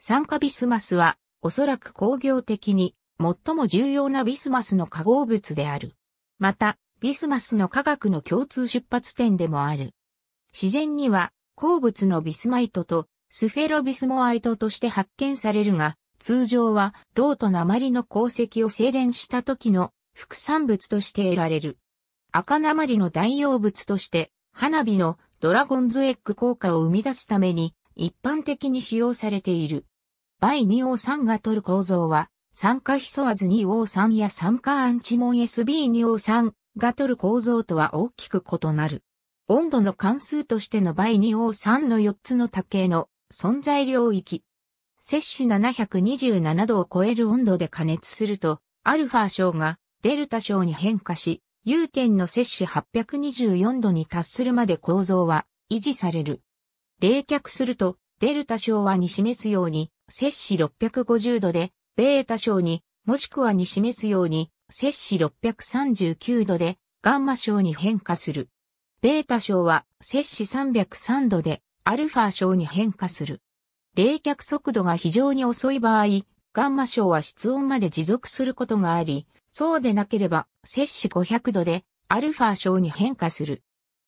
酸化ビスマスは、おそらく工業的に、最も重要なビスマスの化合物である。また、ビスマスの科学の共通出発点でもある。自然には、鉱物のビスマイトとスフェロビスモアイトとして発見されるが、通常は銅と鉛の鉱石を精錬した時の副産物として得られる。赤鉛の代用物として、花火のドラゴンズエッグ効果を生み出すために一般的に使用されている。倍 2O3 が取る構造は、酸化ヒソアズ 2O3 や酸化アンチモン SB2O3 が取る構造とは大きく異なる。温度の関数としての倍 2O3 の4つの多形の存在領域。摂氏727度を超える温度で加熱すると、アルファ小がデルタ小に変化し、融点の摂氏824度に達するまで構造は維持される。冷却すると、デルタ症はに示すように、摂氏650度で、ベータ症に、もしくはに示すように、摂氏639度で、ガンマ症に変化する。ベータ症は、摂氏303度で、アルファ症に変化する。冷却速度が非常に遅い場合、ガンマ症は室温まで持続することがあり、そうでなければ、摂氏500度で、アルファ症に変化する。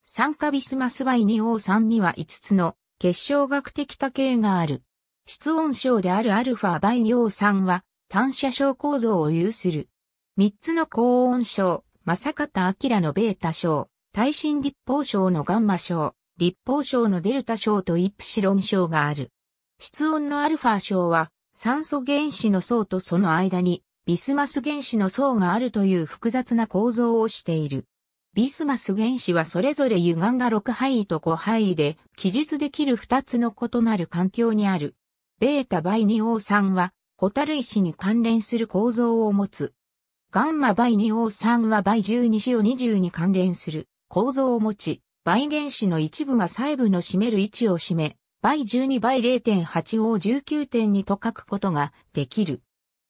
酸化ビスマスバイ 2O3 には5つの結晶学的多形がある。室温症であるアルファ尿酸は単射症構造を有する。三つの高温症、正方明のベータ症、耐震立方症のガンマ症、立方症のデルタ症とイプシロン症がある。室温のアルファ症は酸素原子の層とその間にビスマス原子の層があるという複雑な構造をしている。ビスマス原子はそれぞれ歪んだ6範囲と5範囲で記述できる2つの異なる環境にある。ベータ β2O3 は、ホタル石に関連する構造を持つ。ガンマ β2O3 は倍1 2 c を2 0に関連する構造を持ち、倍原子の一部が細部の占める位置を占め、倍1 2倍0 8を1 9にと書くことができる。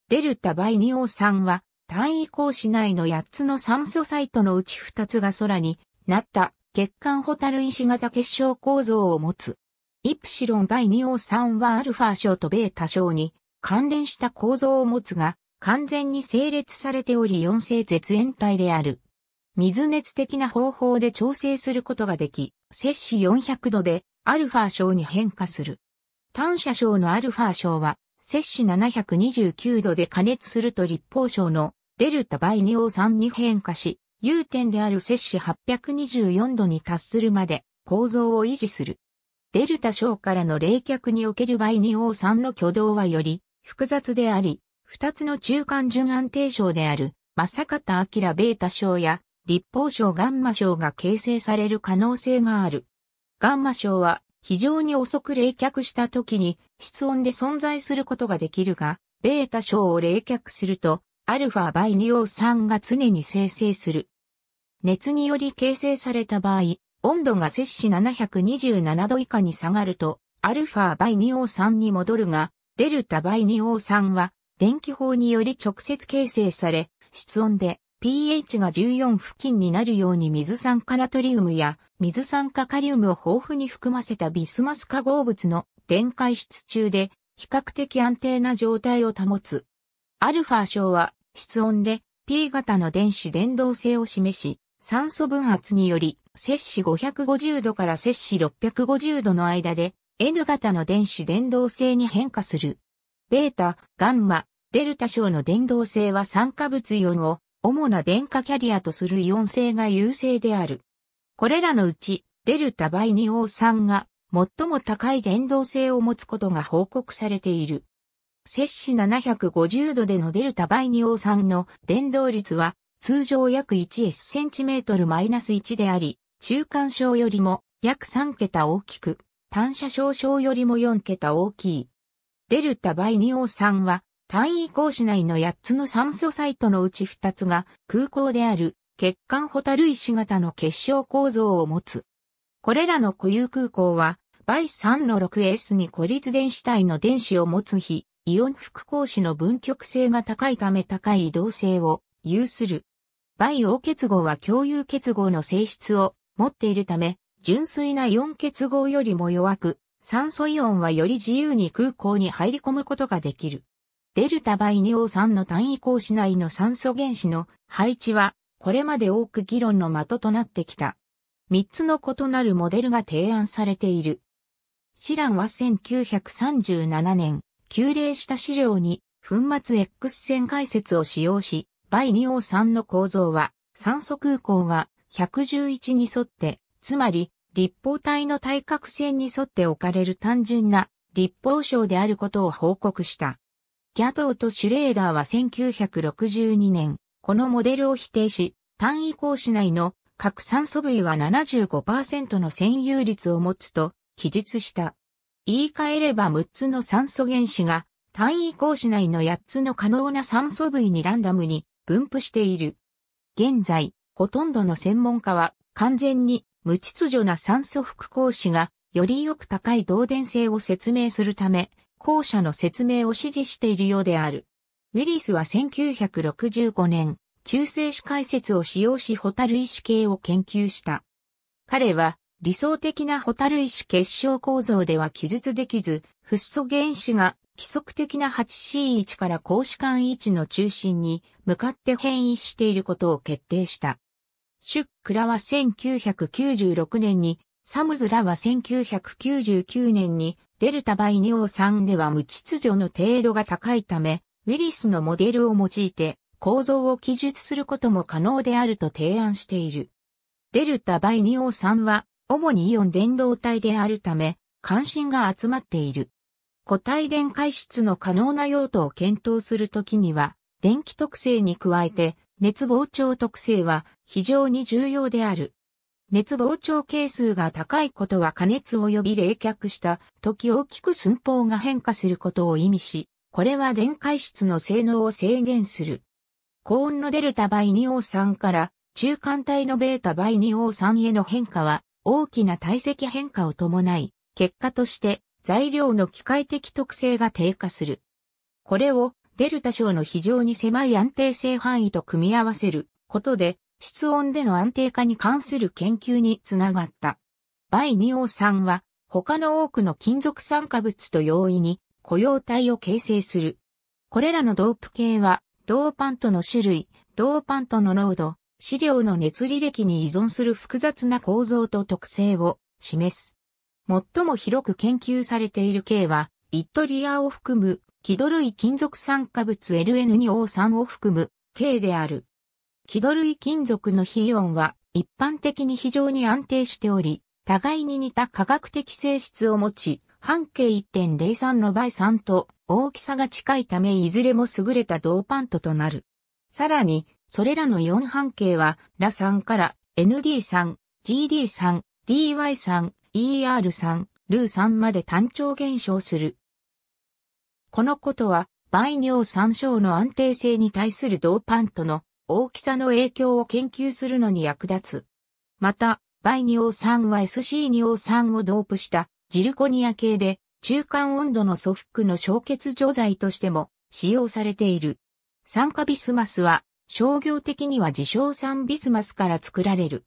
デルタ倍2 o 3は、単位港子内の8つの酸素サイトのうち2つが空になった血管ホタル石型結晶構造を持つ。イプシロン 2O3 はアルファ小とベータ賞に関連した構造を持つが、完全に整列されており4性絶縁体である。水熱的な方法で調整することができ、摂氏400度でアルファ小に変化する。単射症のアルファ小は、摂氏729度で加熱すると立方症のデルタ 2O3 に変化し、有点である摂氏824度に達するまで構造を維持する。デルタ小からの冷却における 2O3 の挙動はより複雑であり、二つの中間順安定症である、正方明ベータ症や立方症ガンマ症が形成される可能性がある。ガンマ症は非常に遅く冷却した時に室温で存在することができるが、ベータ症を冷却するとアルファバイニオ酸が常に生成する。熱により形成された場合、温度が摂氏727度以下に下がると、アルファバイニオ酸に戻るが、デルタバイニオ酸は、電気法により直接形成され、室温で pH が14付近になるように水酸化ナトリウムや水酸化カリウムを豊富に含ませたビスマス化合物の電解質中で比較的安定な状態を保つ。アルファ症は室温で P 型の電子伝導性を示し、酸素分圧により、摂氏550度から摂氏650度の間で、N 型の電子伝導性に変化する。ベータ、ガンマ、デルタ賞の伝導性は酸化物イオンを主な電化キャリアとするイオン性が優勢である。これらのうち、デルタ倍2 o 3が最も高い伝導性を持つことが報告されている。摂氏750度でのデルタ倍尿酸の伝導率は通常約 1cm-1 であり、中間症よりも約3桁大きく、単車症症よりも4桁大きい。デルタ倍尿酸は単位格子内の8つの酸素サイトのうち2つが空港である血管ホタル石型の結晶構造を持つ。これらの固有空港は、バイ 3-6S に孤立電子体の電子を持つ非、イオン複合子の分極性が高いため高い移動性を有する。バイオ結合は共有結合の性質を持っているため、純粋なイオン結合よりも弱く、酸素イオンはより自由に空港に入り込むことができる。デルタバイ 2O3 の単位格子内の酸素原子の配置は、これまで多く議論の的となってきた。3つの異なるモデルが提案されている。シランは1937年、急冷した資料に、粉末 X 線解説を使用し、倍 2O3 の構造は、酸素空港が111に沿って、つまり、立方体の対角線に沿って置かれる単純な立方症であることを報告した。ギャトーとシュレーダーは1962年、このモデルを否定し、単位格子内の核酸素部位は75%の占有率を持つと記述した。言い換えれば6つの酸素原子が単位格子内の8つの可能な酸素部位にランダムに分布している。現在、ほとんどの専門家は完全に無秩序な酸素副光子がよりよく高い導電性を説明するため、後者の説明を支持しているようである。ウィリスは1965年、中性子解説を使用しホタルイ子系を研究した。彼は理想的なホタル石結晶構造では記述できず、フッ素原子が規則的な 8C1 から格子間位置の中心に向かって変異していることを決定した。シュックラは1996年に、サムズラは1999年に、デルタバイニオ3では無秩序の程度が高いため、ウィリスのモデルを用いて構造を記述することも可能であると提案している。デルタバイニオ3は主にイオン電動体であるため、関心が集まっている。固体電解質の可能な用途を検討するときには、電気特性に加えて、熱膨張特性は非常に重要である。熱膨張係数が高いことは加熱及び冷却した時大きく寸法が変化することを意味し、これは電解質の性能を制限する。高温のデルタ倍 2O3 から中間体のベータ倍 2O3 への変化は大きな体積変化を伴い、結果として材料の機械的特性が低下する。これをデルタ症の非常に狭い安定性範囲と組み合わせることで、室温での安定化に関する研究につながった。バイ2オ3は、他の多くの金属酸化物と容易に雇用体を形成する。これらのドープ系は、ドーパントの種類、ドーパントの濃度、資料の熱履歴に依存する複雑な構造と特性を示す。最も広く研究されている K は、イットリアを含む、気土類金属酸化物 LN2O3 を含む、K である。気土類金属の非イオンは、一般的に非常に安定しており、互いに似た化学的性質を持ち、半径1.03の倍3と大きさが近いためいずれも優れた同パントとなる。さらに、それらの4半径は、ラ3から ND3、GD3、DY3、ER3、ルー3まで単調減少する。このことは、倍尿酸症の安定性に対するドーパントの大きさの影響を研究するのに役立つ。また、倍尿酸は SC 尿酸をドープしたジルコニア系で中間温度のソフックの消血除剤としても使用されている。酸化ビスマスは商業的には自称酸ビスマスから作られる。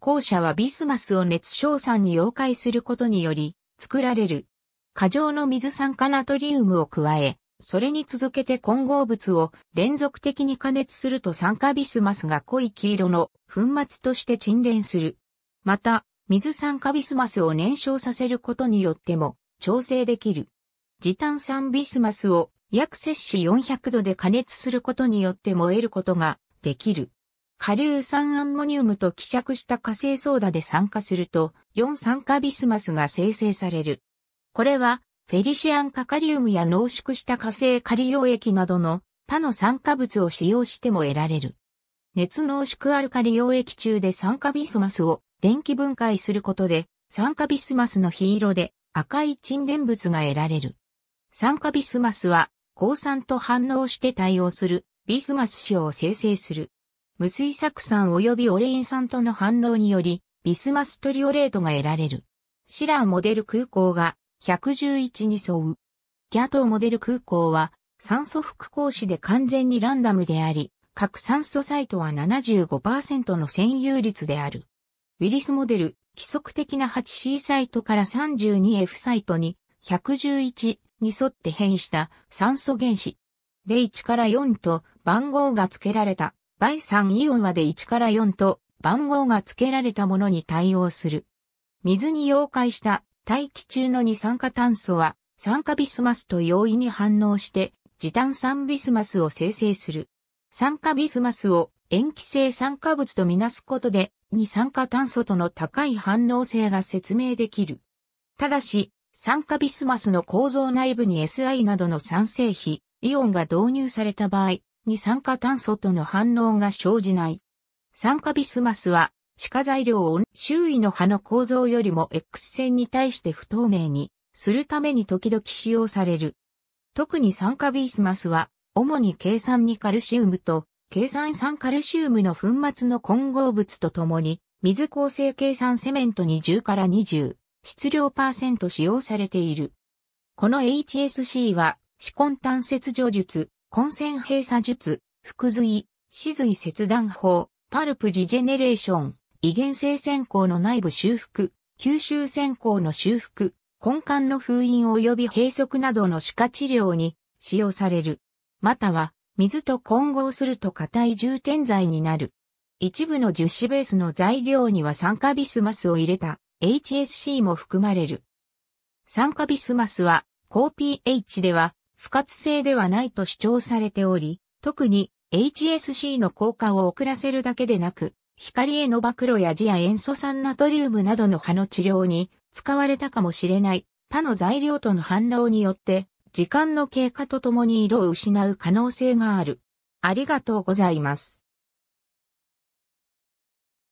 後者はビスマスを熱硝酸に溶解することにより作られる。過剰の水酸化ナトリウムを加え、それに続けて混合物を連続的に加熱すると酸化ビスマスが濃い黄色の粉末として沈殿する。また、水酸化ビスマスを燃焼させることによっても調整できる。時短酸ビスマスを約摂氏400度で加熱することによって燃えることができる。下流酸アンモニウムと希釈した火星ソーダで酸化すると、4酸化ビスマスが生成される。これは、フェリシアンカカリウムや濃縮した火星カリ溶液などの他の酸化物を使用しても得られる。熱濃縮アルカリ溶液中で酸化ビスマスを電気分解することで、酸化ビスマスの火色で赤い沈殿物が得られる。酸化ビスマスは抗酸と反応して対応するビスマス塩を生成する。無水酢酸及びオレイン酸との反応により、ビスマストリオレートが得られる。シラーモデル空港が111に沿う。ギャトーモデル空港は酸素副講師で完全にランダムであり、各酸素サイトは75%の占有率である。ウィリスモデル、規則的な 8C サイトから 32F サイトに111に沿って変異した酸素原子。で1から4と番号が付けられた。倍酸イオンはで1から4と番号が付けられたものに対応する。水に溶解した大気中の二酸化炭素は酸化ビスマスと容易に反応して時短酸ビスマスを生成する。酸化ビスマスを塩基性酸化物とみなすことで二酸化炭素との高い反応性が説明できる。ただし、酸化ビスマスの構造内部に SI などの酸性比、イオンが導入された場合二酸化炭素との反応が生じない。酸化ビスマスは、歯科材料を周囲の歯の構造よりも X 線に対して不透明にするために時々使用される。特に酸化ビスマスは、主に計算にカルシウムと、計算酸カルシウムの粉末の混合物とともに、水構成計算セメント20から20、質量パーセント使用されている。この HSC は、歯根単切除術、根線閉鎖術、腹髄、死髄切断法、パルプリジェネレーション、異元性線香の内部修復、吸収線香の修復、根幹の封印及び閉塞などの歯科治療に使用される。または、水と混合すると硬い充填剤になる。一部の樹脂ベースの材料には酸化ビスマスを入れた HSC も含まれる。酸化ビスマスは、高 pH では、不活性ではないと主張されており、特に HSC の効果を遅らせるだけでなく、光への暴露や字や塩素酸ナトリウムなどの葉の治療に使われたかもしれない他の材料との反応によって時間の経過とともに色を失う可能性がある。ありがとうございます。